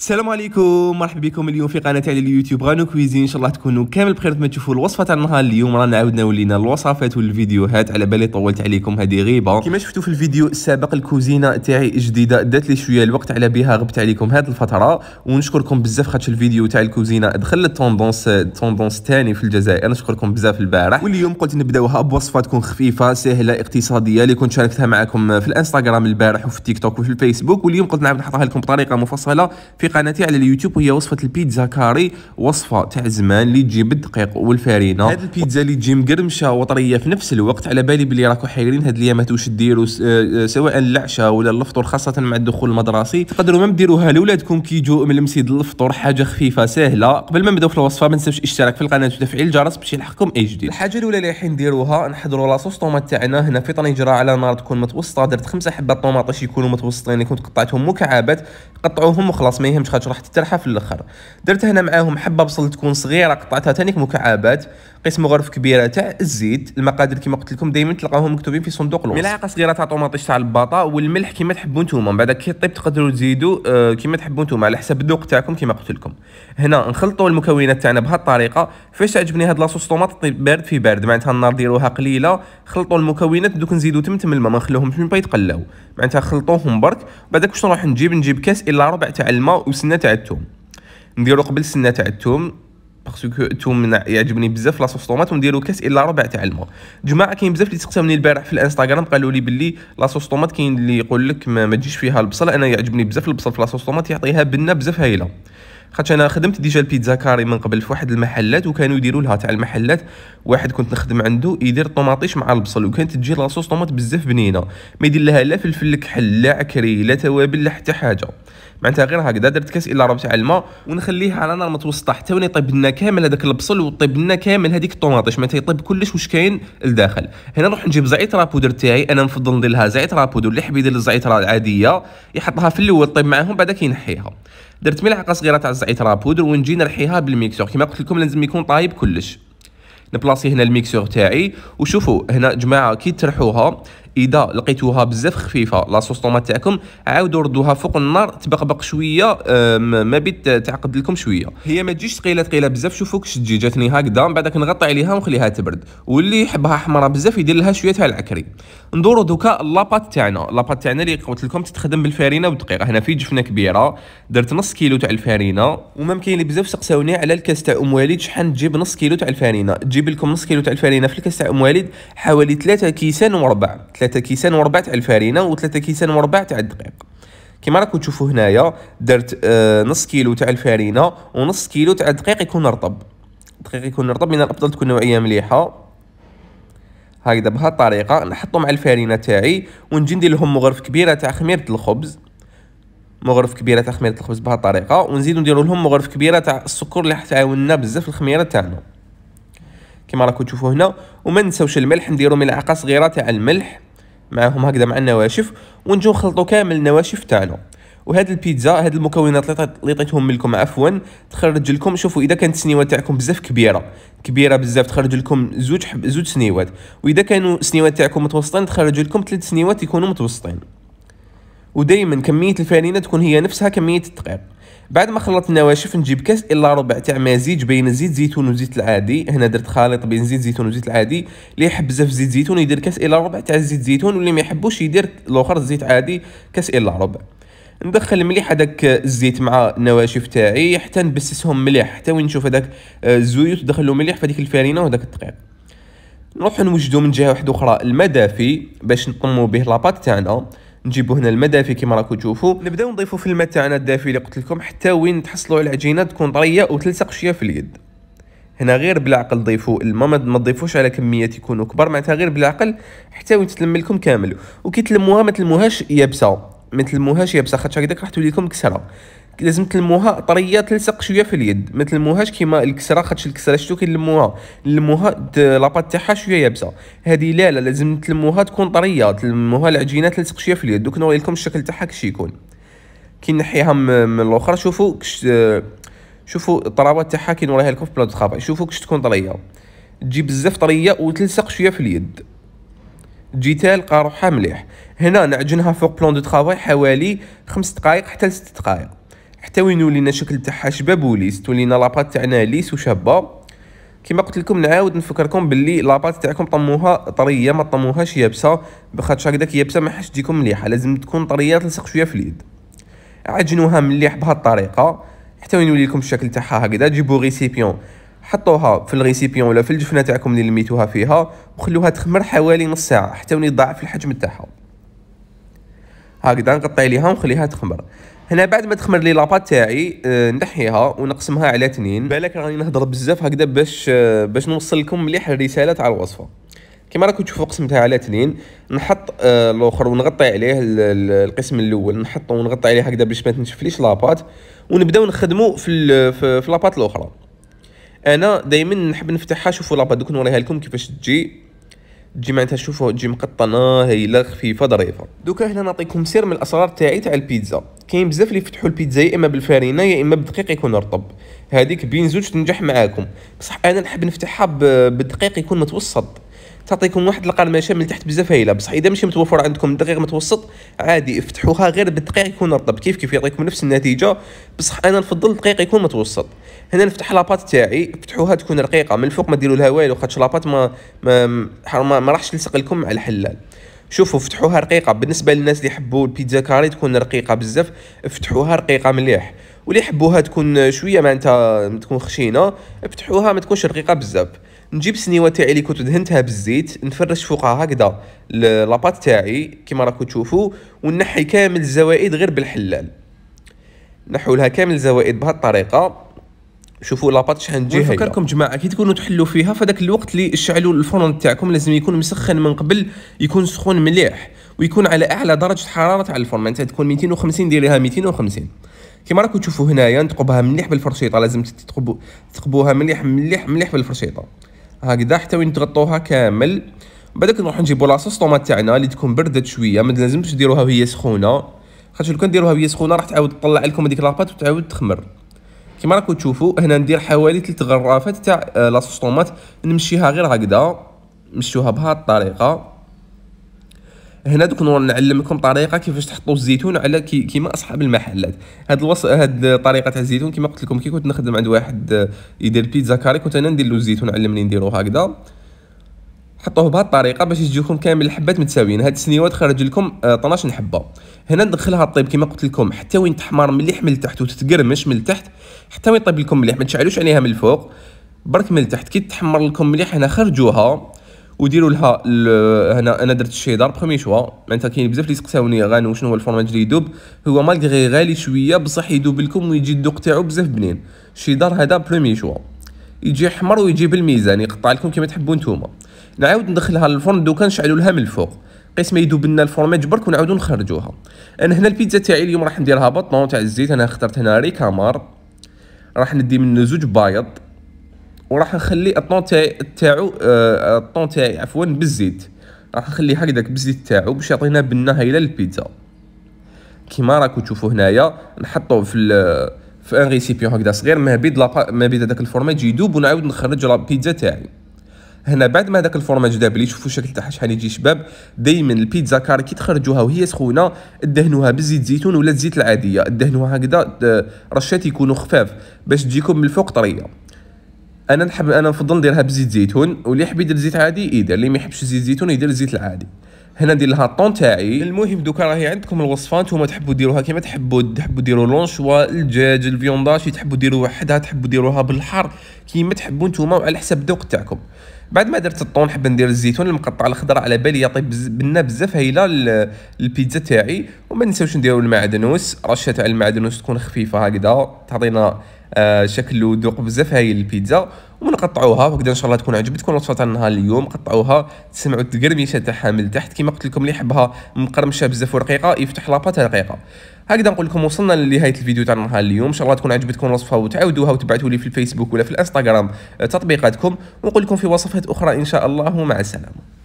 السلام عليكم مرحبا بكم اليوم في قناه على اليوتيوب غانو كويزين ان شاء الله تكونوا كامل بخير ما تشوفوا الوصفه تاع النهار اليوم رانا عاودنا ولينا الوصفات والفيديوهات على بالي طولت عليكم هذه غيبه كما شفتوا في الفيديو السابق الكوزينه تاعي جديده دات لي شويه الوقت على بها غبت عليكم هذه الفتره ونشكركم بزاف خاطش الفيديو تاع الكوزينه دخل التوندونس التوندونس ثاني في الجزائر نشكركم بزاف البارح واليوم قلت نبداوها بوصفه تكون خفيفه سهله اقتصاديه اللي كنت شاركتها معكم في الانستغرام البارح وفي التيك توك وفي الفيسبوك واليوم قلت نعاود نحطها لكم بطريقه مفصله في قناتي على اليوتيوب وهي وصفه البيتزا كاري وصفه تاع زمان اللي تجي بالدقيق والفرينه هذه البيتزا اللي تجي مقرمشه وطريه في نفس الوقت على بالي بلي راكو حيرين هاد اليامات واش ديروا آه، سواء العشاء ولا الفطور خاصه مع الدخول المدرسي تقدروا ما ديروها لاولادكم كي يجوا من المسيد الفطور حاجه خفيفه سهله قبل ما نبداو في الوصفه ما تنساوش الاشتراك في القناه وتفعيل الجرس باش يلحقكم اي جديد الحاجه الاولى اللي راح نديروها نحضروا لاصوص طوماط تاعنا هنا في طنجره على نار تكون متوسطه درت خمسه حبات طوماطيش يكونوا متوسطين اللي كنت قطعتهم مكعبات قطعوهم وخلاص ما يهمش خاطر راح تترحى في الاخر درت هنا معاهم حبه بصل تكون صغيره قطعتها ثاني مكعبات قسم غرف كبيره تاع الزيت المقادير كما قلت لكم دائما تلقاوهم مكتوبين في صندوق الوصف ملعقه صغيره تاع طوماطيش تاع الباطا والملح كما تحبوا نتوما من بعد كي طيب تقدروا تزيدوا آه، كما تحبوا نتوما على حسب الذوق تاعكم كما قلت لكم هنا نخلطوا المكونات تاعنا بهالطريقه فاش عجبني هاد لاصوص طوماط طيب بارد في بارد معناتها النار ديروها قليله خلطوا المكونات دوك نزيدوا تمتم الماء ما نخلوهمش من يتقلاو معناتها خلطوهم برك بعد واش نروح نجيب نجيب كاس الا ربع تاع الماء وسنه تاع الثوم نديرو قبل سنه تاع الثوم باسكو الثوم يعجبني بزاف لاصوص طوماط ونديرو كاس الا ربع تاع الماء جماعه كاين بزاف اللي تسقساوني البارح في الانستغرام قالوا لي باللي لاصوص طوماط كاين اللي يقول لك ما, ما تجيش فيها البصل انا يعجبني بزاف البصل في لاصوص طوماط يعطيها بنه بزاف هايله خاطش انا خدمت ديجا البيتزا كاري من قبل في واحد المحلات وكانوا يديروا لها تاع المحلات واحد كنت نخدم عنده يدير الطوماطيش مع البصل وكانت تجي لاصوص طوماط بزاف بنينه ما يدير لها لا فلفل كحل لا عكري لا توابل لا حتى حاجه معناتها غير هكذا درت كاس الا ربع تاع الماء ونخليه على نار متوسطه حتى وين يطيب لنا كامل هذاك البصل وطيب لنا كامل هذيك الطوماطيش معناتها يطيب كلش واش كاين لداخل هنا نروح نجيب زعتر بودر تاعي انا نفضل ندير لها زعتر بودر اللي يحب يدير راه العاديه يحطها في الاول طيب معاهم بعدا كينحيها درت ملعقه صغيره تاع الزعتر بودر ونجي نرحيها بالميكسور كما قلت لكم لازم يكون طايب كلش نبلاصي هنا الميكسور تاعي وشوفوا هنا جماعه كي ترحوها اذا لقيتوها بزاف خفيفه صوص طوماط تاعكم عاودوا ردوها فوق النار تبقبق شويه آه، ما بيت تعقد لكم شويه هي ما تجيش ثقيله ثقيله بزاف شوفوا كش تجي جاتني هكذا من بعد كنغطي عليها ونخليها تبرد واللي يحبها حمراء بزاف يدير لها شويه تاع العكري ندورو دوكا لاباط تاعنا لاباط تاعنا اللي قلت لكم تتخدم بالفرينه والدقيقه هنا في جفنه كبيره درت نص كيلو تاع الفرينه وممكن اللي بزاف سقساوني على الكاس تاع ام وليد شحال تجيب نص كيلو تاع الفرينه تجيب لكم نص كيلو تاع الفرينه في الكاس تاع ام وليد حوالي 3 كيسان وربع 3 3 كيسان وربع تاع الفارينه و3 كيسان وربع تاع الدقيق كما راكم تشوفوا هنايا درت آه نص كيلو تاع الفارينه ونص كيلو تاع الدقيق يكون رطب الدقيق يكون رطب من الافضل تكون نوعيه مليحه هكذا بهذه الطريقه نحطو مع الفارينه تاعي ونجي ندير لهم مغرف كبيره تاع خميره الخبز مغرف كبيره تاع خميره الخبز بهذه الطريقه ونزيد ندير لهم مغرف كبيره تاع السكر اللي راح تعاوننا بزاف الخميره تاعنا كما راكم تشوفوا هنا وما نساوش الملح نديرو ملعقه صغيره تاع الملح معاهم هكذا مع النواشف ونجيو نخلطو كامل النواشف تاعنا وهاد البيتزا هاد المكونات اللي عطيتهم لكم عفوا تخرج لكم شوفوا اذا كانت السنيوات تاعكم بزاف كبيره كبيره بزاف تخرج لكم زوج حب زوج سنيوات واذا كانوا السنيوات تاعكم متوسطين تخرج لكم ثلاث سنيوات يكونوا متوسطين ودائما كميه الفرينه تكون هي نفسها كميه الدقيق بعد ما خلطت النواشف نجيب كاس الا ربع تاع مزيج بين زيت زيتون وزيت العادي هنا درت خليط بين زيت زيتون وزيت العادي اللي يحب بزاف زيت زيتون يدير كاس الا ربع تاع زيت زيتون واللي ما يحبوش يدير الاخر زيت عادي كاس الا ربع ندخل مليح هذاك الزيت مع النواشف تاعي حتى نبسسهم مليح حتى وين نشوف هذاك الزيوت دخلوا مليح في هذيك الفرينه وهذاك الدقيق نروح نوجدو من جهه واحده اخرى الماء دافي باش نطمو به لاباط تاعنا نجيبو هنا الماء دافي كيما راكم تشوفوا نبداو نضيفو في الماء تاعنا الدافي اللي قلت لكم حتى وين تحصلوا على العجينه تكون طريه وتلصق شويه في اليد هنا غير بالعقل ضيفوا الماء ما تضيفوش على كميات يكونوا كبار معناتها غير بالعقل حتى وين تتلم لكم كامل وكي تلموها ما تلموهاش يابسه ما تلموهاش يابسه خاطر هكذاك راح تولي لكم كسره لازم تلموها طريه تلصق شويه في اليد ما تلموهاش كيما الكسره خاطش الكسره شتو كيلموها نلموها لاباط تاعها شويه يابسه هذه لا لا لازم تلموها تكون طريه تلموها العجينه تلصق شويه في اليد دوك نوري لكم الشكل تاعها كش يكون كي نحيها من الاخرى شوفوا كش شوفوا الطراوه تاعها كي نوريها لكم في بلاط خابي شوفوا كش تكون طريه تجي بزاف طريه وتلصق شويه في اليد تجي تالقى روحها مليح هنا نعجنها فوق بلون دو طرافاي حوالي خمس دقائق حتى لست دقائق حتى وين ولينا شكل تاعها شباب وليس تولينا لاباط تاعنا ليس وشابه كما قلت لكم نعاود نفكركم باللي لاباط تاعكم طموها طريه ما طموهاش يابسه بخاطر هكذاك يابسه ما حاش تجيكم مليحه لازم تكون طريه تلصق شويه في اليد عجنوها مليح بهذه الطريقه حتى وين يولي لكم الشكل تاعها هكذا جيبو ريسيبيون حطوها في الريسيبيون ولا في الجفنه تاعكم اللي لميتوها فيها وخلوها تخمر حوالي نص ساعه حتى وين يضاعف الحجم تاعها هكذا نقطع ليها ونخليها تخمر هنا بعد ما تخمر لي لاباط تاعي أه نحيها ونقسمها على اثنين بالك راني نهضر بزاف هكذا باش أه باش نوصل لكم مليح الرساله تاع الوصفه كما راكم تشوفوا قسمتها على اثنين نحط أه الاخر ونغطي عليه القسم الاول نحطه ونغطي عليه هكذا باش ما تنشفليش لاباط ونبداو نخدموا في في لاباط الاخرى انا دائما نحب نفتحها شوفوا لاباط دوك نوريها لكم كيفاش تجي تجي معناتها شوفوا تجي مقطنه هايله خفيفه ظريفه دوكا هنا نعطيكم سر من الاسرار تاعي تاع البيتزا كاين بزاف اللي يفتحوا البيتزا يا اما بالفارينه يا اما بالدقيق يكون رطب هذيك بين زوج تنجح معاكم بصح انا نحب نفتحها بالدقيق يكون متوسط تعطيكم واحد القرمشه من تحت بزاف هايله بصح اذا ماشي متوفر عندكم دقيق متوسط عادي افتحوها غير بالدقيق يكون رطب كيف كيف يعطيكم نفس النتيجه بصح انا نفضل الدقيق يكون متوسط هنا نفتح لاباط تاعي افتحوها تكون رقيقه من الفوق ما ديروا لها والو خاطر لاباط ما ما ما, ما راحش تلصق لكم على الحلال شوفوا افتحوها رقيقه بالنسبه للناس اللي يحبوا البيتزا كاري تكون رقيقه بزاف افتحوها رقيقه مليح واللي يحبوها تكون شويه معناتها تكون خشينه افتحوها ما تكونش رقيقه بزاف نجيب سنيوه تاعي اللي كنت دهنتها بالزيت نفرش فوقها هكذا لاباط تاعي كيما راكم تشوفوا ونحي كامل الزوائد غير بالحلال نحو لها كامل الزوائد بهذه الطريقه شوفوا لاباط شحال تجي هي نفكركم جماعه كي تكونوا تحلوا فيها فداك الوقت اللي شعلوا الفرن تاعكم لازم يكون مسخن من قبل يكون سخون مليح ويكون على اعلى درجه حراره تاع الفرن معناتها تكون 250 ديريها 250 كما راكم تشوفوا هنايا نتقبها مليح بالفرشيطه لازم تتقبو تقبوها مليح مليح مليح بالفرشيطه هكذا حتى وين تغطوها كامل بعدا كنروح نجيبو لاصوص طوماط تاعنا اللي تكون بردت شويه ما لازمش ديروها وهي سخونه خاطر لو كان ديروها وهي سخونه راح تعاود تطلع لكم هذيك لاباط وتعاود تخمر كيما راكم تشوفوا هنا ندير حوالي 3 غرافات تاع آه، لاصوص طوماط نمشيها غير هكذا نمشيوها بهذه الطريقه هنا دوك نور نعلمكم طريقه كيفاش تحطوا الزيتون على كي كيما اصحاب المحلات هاد الوص هاد الطريقه تاع الزيتون كيما قلت لكم كي كنت نخدم عند واحد آه، يدير بيتزا كاري كنت انا ندير له الزيتون علمني نديرو هكذا حطوه بهاد الطريقه باش يجيوكم كامل الحبات متساويين هاد السنيوات خرج لكم 12 آه حبه هنا ندخلها الطيب كما قلت لكم حتى وين تحمر مليح من التحت وتتقرمش من التحت حتى وين طيب لكم مليح ما تشعلوش عليها من الفوق برك من التحت كي تحمر لكم مليح هنا خرجوها وديروا لها هنا انا درت الشيدر بخومي شوا معناتها كاين بزاف اللي سقساوني غانو شنو هو الفرماج اللي يدوب هو مالغري غالي شويه بصح يدوب لكم ويجي الدوق تاعو بزاف بنين الشيدر هذا برومي شوا يجي احمر ويجي بالميزان يقطع لكم كما تحبوا نتوما نعاود ندخلها للفرن دوكا نشعلوا لها من الفوق قيس ما لنا الفرماج برك ونعاودو نخرجوها انا هنا البيتزا تاعي اليوم راح نديرها بطون تاع الزيت انا اخترت هنا ريكامار راح ندي منه زوج بايض وراح نخلي الطون تاعي تاعو آه، الطون تاعي عفوا بالزيت راح نخليه هكذاك بالزيت تاعو باش يعطينا بنه هايله للبيتزا كيما راكم تشوفوا هنايا نحطو في في ان ريسيبيون هكذا صغير ما بيد لا ما بيد هذاك الفورماج يدوب ونعاود نخرج بيتزا تاعي هنا بعد ما هذاك الفورماج داب لي شوفوا الشكل تاعها شحال يجي شباب دائما البيتزا كاري كي تخرجوها وهي سخونه دهنوها بزيت زيتون ولا الزيت العاديه دهنوها هكذا آه، رشات يكونوا خفاف باش تجيكم من الفوق طريه انا نحب انا نفضل نديرها بزيت زيتون واللي يحب يدير زيت عادي يدير اللي ما يحبش زيت زيتون يدير الزيت العادي هنا ندير لها الطون تاعي المهم دوكا راهي عندكم الوصفه نتوما تحبوا ديروها كيما تحبوا تحبوا ديروا لونشوا الدجاج الفيونداش تحبوا ديروا وحدها تحبوا ديروها بالحر كيما تحبوا نتوما وعلى حسب الذوق تاعكم بعد ما درت الطون نحب ندير الزيتون المقطع الخضراء على بالي بز... بنا بزاف هايله البيتزا تاعي وما ننساوش نديروا المعدنوس رشه تاع المعدنوس تكون خفيفه هكذا تعطينا آه شكل وذوق بزاف هايل البيتزا ومن قطعوها وكذا ان شاء الله تكون عجبتكم الوصفه نهار اليوم قطعوها تسمعوا التقرميشه تاعها من تحت كما قلت لكم اللي يحبها مقرمشه بزاف ورقيقه يفتح لاباط رقيقه هكذا نقول لكم وصلنا لنهايه الفيديو تاع نهار اليوم ان شاء الله تكون عجبتكم الوصفه وتعاودوها وتبعثوا لي في الفيسبوك ولا في الانستغرام تطبيقاتكم ونقول لكم في وصفات اخرى ان شاء الله ومع السلامه